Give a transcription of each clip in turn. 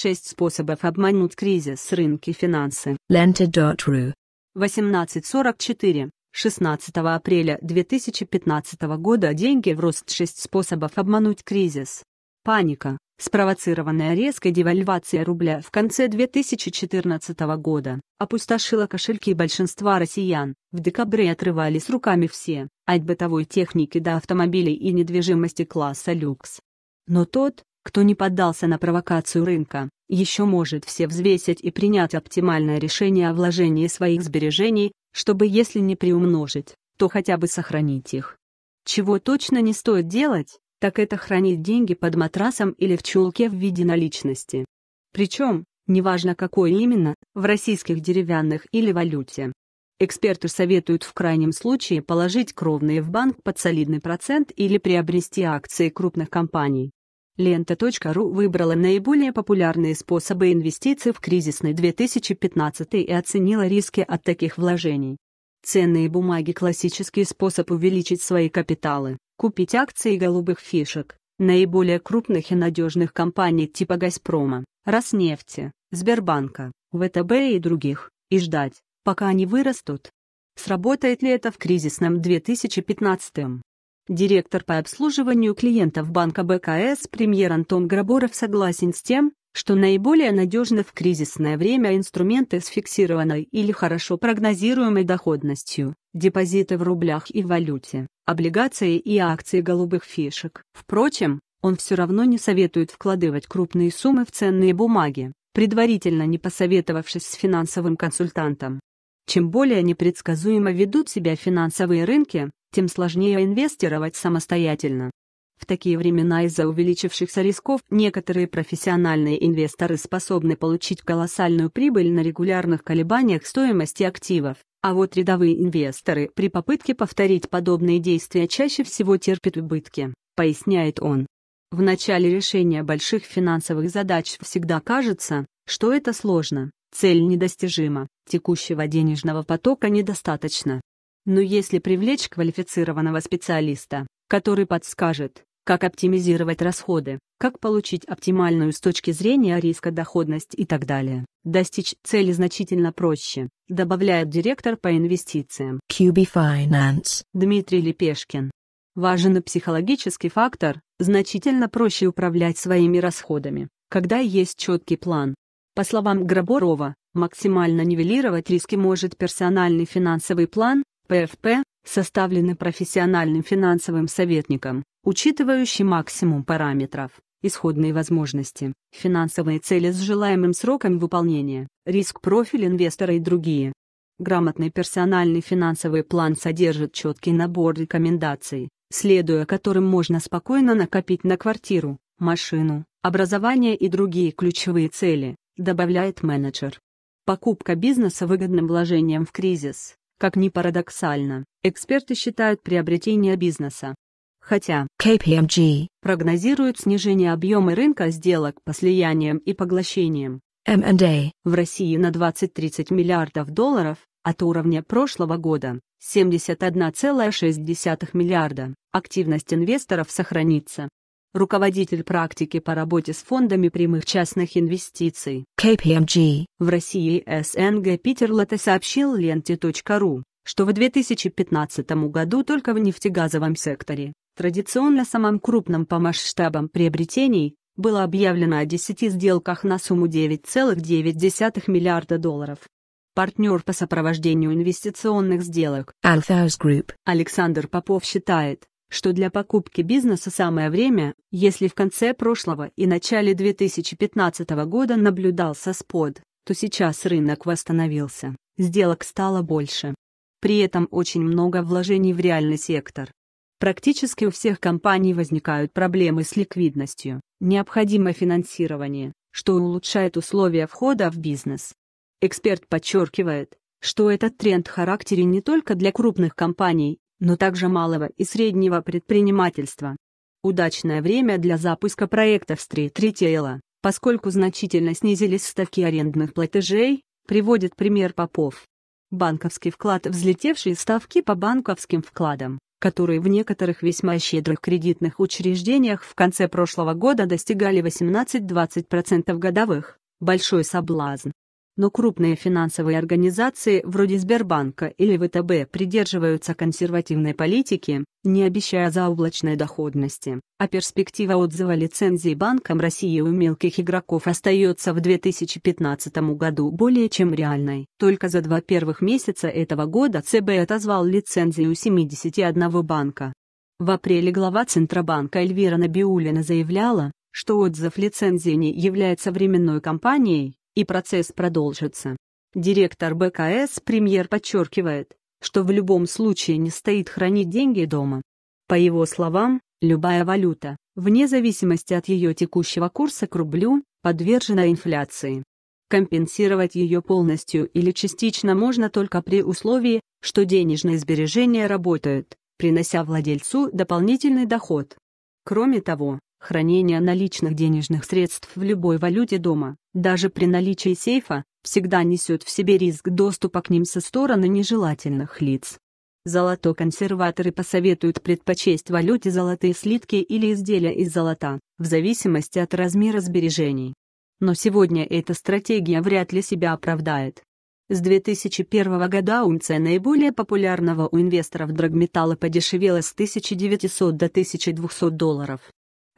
6 способов обмануть кризис рынки финансы. Lenta.ru 1844. 16 апреля 2015 года деньги в рост 6 способов обмануть кризис. Паника, спровоцированная резкой девальвацией рубля в конце 2014 года, опустошила кошельки большинства россиян, в декабре отрывались руками все, от бытовой техники до автомобилей и недвижимости класса люкс. Но тот, кто не поддался на провокацию рынка, еще может все взвесить и принять оптимальное решение о вложении своих сбережений, чтобы если не приумножить, то хотя бы сохранить их. Чего точно не стоит делать, так это хранить деньги под матрасом или в чулке в виде наличности. Причем, неважно какой именно, в российских деревянных или валюте. Эксперты советуют в крайнем случае положить кровные в банк под солидный процент или приобрести акции крупных компаний. Лента.ру выбрала наиболее популярные способы инвестиций в кризисный 2015 и оценила риски от таких вложений. Ценные бумаги – классический способ увеличить свои капиталы, купить акции голубых фишек, наиболее крупных и надежных компаний типа «Газпрома», «Роснефти», «Сбербанка», «ВТБ» и других, и ждать, пока они вырастут. Сработает ли это в кризисном 2015 -м? Директор по обслуживанию клиентов банка БКС премьер Антон Граборов согласен с тем, что наиболее надежны в кризисное время инструменты с фиксированной или хорошо прогнозируемой доходностью, депозиты в рублях и валюте, облигации и акции голубых фишек. Впрочем, он все равно не советует вкладывать крупные суммы в ценные бумаги, предварительно не посоветовавшись с финансовым консультантом. Чем более непредсказуемо ведут себя финансовые рынки, тем сложнее инвестировать самостоятельно. В такие времена из-за увеличившихся рисков некоторые профессиональные инвесторы способны получить колоссальную прибыль на регулярных колебаниях стоимости активов, а вот рядовые инвесторы при попытке повторить подобные действия чаще всего терпят убытки, поясняет он. В начале решения больших финансовых задач всегда кажется, что это сложно, цель недостижима, текущего денежного потока недостаточно. Но если привлечь квалифицированного специалиста, который подскажет, как оптимизировать расходы, как получить оптимальную с точки зрения риска доходность и так далее. Достичь цели значительно проще, добавляет директор по инвестициям QB Finance Дмитрий Лепешкин. Важен и психологический фактор, значительно проще управлять своими расходами, когда есть четкий план. По словам Граборова, максимально нивелировать риски может персональный финансовый план, ПФП, составлены профессиональным финансовым советником, учитывающий максимум параметров, исходные возможности, финансовые цели с желаемым сроком выполнения, риск профиль инвестора и другие. Грамотный персональный финансовый план содержит четкий набор рекомендаций, следуя которым можно спокойно накопить на квартиру, машину, образование и другие ключевые цели, добавляет менеджер. Покупка бизнеса выгодным вложением в кризис как ни парадоксально, эксперты считают приобретение бизнеса. Хотя KPMG прогнозирует снижение объема рынка сделок по слияниям и поглощениям M&A в России на 20-30 миллиардов долларов от уровня прошлого года 71,6 миллиарда. Активность инвесторов сохранится руководитель практики по работе с фондами прямых частных инвестиций KPMG в России СНГ Питер Латте сообщил ленте.ру, что в 2015 году только в нефтегазовом секторе, традиционно самым крупным по масштабам приобретений, было объявлено о 10 сделках на сумму 9,9 миллиарда долларов. Партнер по сопровождению инвестиционных сделок Althas Group Александр Попов считает, что для покупки бизнеса самое время, если в конце прошлого и начале 2015 года наблюдался спод, то сейчас рынок восстановился, сделок стало больше. При этом очень много вложений в реальный сектор. Практически у всех компаний возникают проблемы с ликвидностью, необходимо финансирование, что улучшает условия входа в бизнес. Эксперт подчеркивает, что этот тренд характерен не только для крупных компаний, но также малого и среднего предпринимательства. Удачное время для запуска проектов стрит-ритейла, поскольку значительно снизились ставки арендных платежей, приводит пример Попов. Банковский вклад взлетевшие ставки по банковским вкладам, которые в некоторых весьма щедрых кредитных учреждениях в конце прошлого года достигали 18-20% годовых, большой соблазн, но крупные финансовые организации вроде Сбербанка или ВТБ придерживаются консервативной политики, не обещая заоблачной доходности, а перспектива отзыва лицензий Банком России у мелких игроков остается в 2015 году более чем реальной. Только за два первых месяца этого года ЦБ отозвал лицензию у 71 банка. В апреле глава Центробанка Эльвира Набиулина заявляла, что отзыв лицензии не является временной кампанией, и процесс продолжится. Директор БКС премьер подчеркивает, что в любом случае не стоит хранить деньги дома. По его словам, любая валюта, вне зависимости от ее текущего курса к рублю, подвержена инфляции. Компенсировать ее полностью или частично можно только при условии, что денежные сбережения работают, принося владельцу дополнительный доход. Кроме того, Хранение наличных денежных средств в любой валюте дома, даже при наличии сейфа, всегда несет в себе риск доступа к ним со стороны нежелательных лиц. Золото консерваторы посоветуют предпочесть валюте золотые слитки или изделия из золота, в зависимости от размера сбережений. Но сегодня эта стратегия вряд ли себя оправдает. С 2001 года унция наиболее популярного у инвесторов драгметалла подешевела с 1900 до 1200 долларов.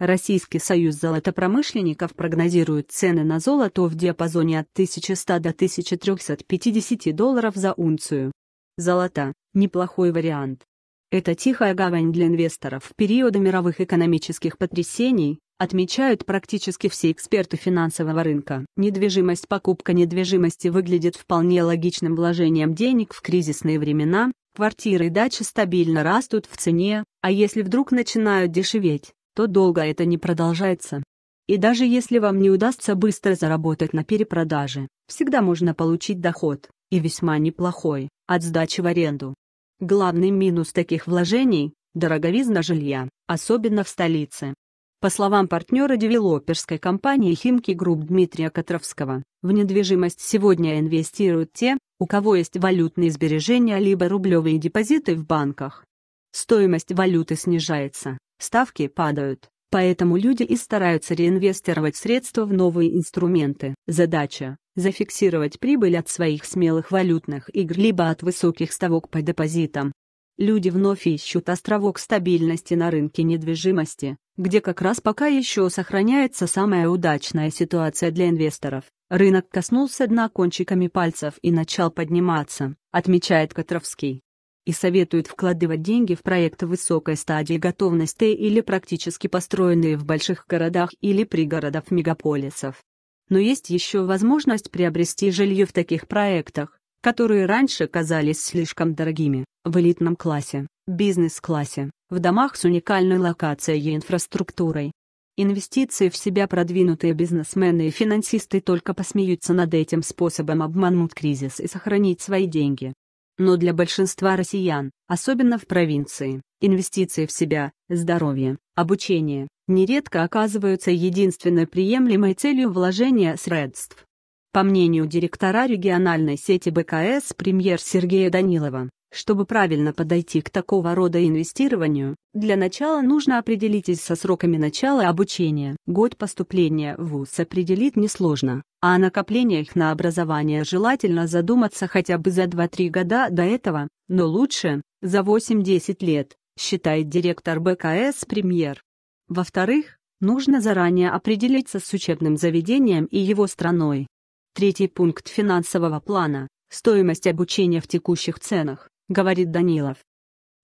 Российский союз золотопромышленников прогнозирует цены на золото в диапазоне от 1100 до 1350 долларов за унцию. Золото – неплохой вариант. Это тихая гавань для инвесторов в периоды мировых экономических потрясений, отмечают практически все эксперты финансового рынка. Недвижимость покупка недвижимости выглядит вполне логичным вложением денег в кризисные времена, квартиры и дачи стабильно растут в цене, а если вдруг начинают дешеветь, то долго это не продолжается. И даже если вам не удастся быстро заработать на перепродаже, всегда можно получить доход, и весьма неплохой, от сдачи в аренду. Главный минус таких вложений – дороговизна жилья, особенно в столице. По словам партнера девелоперской компании «Химки Групп» Дмитрия Котровского, в недвижимость сегодня инвестируют те, у кого есть валютные сбережения либо рублевые депозиты в банках. Стоимость валюты снижается, ставки падают, поэтому люди и стараются реинвестировать средства в новые инструменты. Задача – зафиксировать прибыль от своих смелых валютных игр либо от высоких ставок по депозитам. Люди вновь ищут островок стабильности на рынке недвижимости, где как раз пока еще сохраняется самая удачная ситуация для инвесторов. Рынок коснулся дна кончиками пальцев и начал подниматься, отмечает Котровский и советуют вкладывать деньги в проекты высокой стадии готовности или практически построенные в больших городах или пригородах мегаполисов. Но есть еще возможность приобрести жилье в таких проектах, которые раньше казались слишком дорогими, в элитном классе, бизнес-классе, в домах с уникальной локацией и инфраструктурой. Инвестиции в себя продвинутые бизнесмены и финансисты только посмеются над этим способом обмануть кризис и сохранить свои деньги. Но для большинства россиян, особенно в провинции, инвестиции в себя, здоровье, обучение нередко оказываются единственной приемлемой целью вложения средств. По мнению директора региональной сети БКС премьер Сергея Данилова, чтобы правильно подойти к такого рода инвестированию, для начала нужно определитесь со сроками начала обучения. Год поступления в ВУЗ определить несложно, а о накоплениях на образование желательно задуматься хотя бы за 2-3 года до этого, но лучше – за 8-10 лет, считает директор БКС «Премьер». Во-вторых, нужно заранее определиться с учебным заведением и его страной. Третий пункт финансового плана – стоимость обучения в текущих ценах говорит Данилов.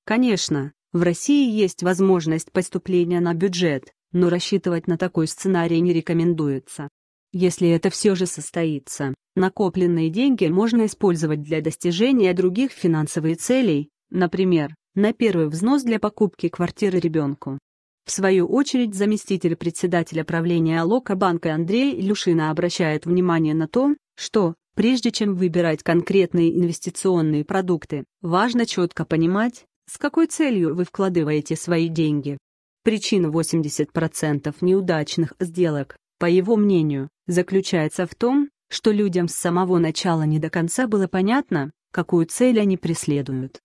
Конечно, в России есть возможность поступления на бюджет, но рассчитывать на такой сценарий не рекомендуется. Если это все же состоится, накопленные деньги можно использовать для достижения других финансовых целей, например, на первый взнос для покупки квартиры ребенку. В свою очередь заместитель председателя правления Лока банка Андрей Илюшина обращает внимание на то, что, Прежде чем выбирать конкретные инвестиционные продукты, важно четко понимать, с какой целью вы вкладываете свои деньги. Причина 80% неудачных сделок, по его мнению, заключается в том, что людям с самого начала не до конца было понятно, какую цель они преследуют.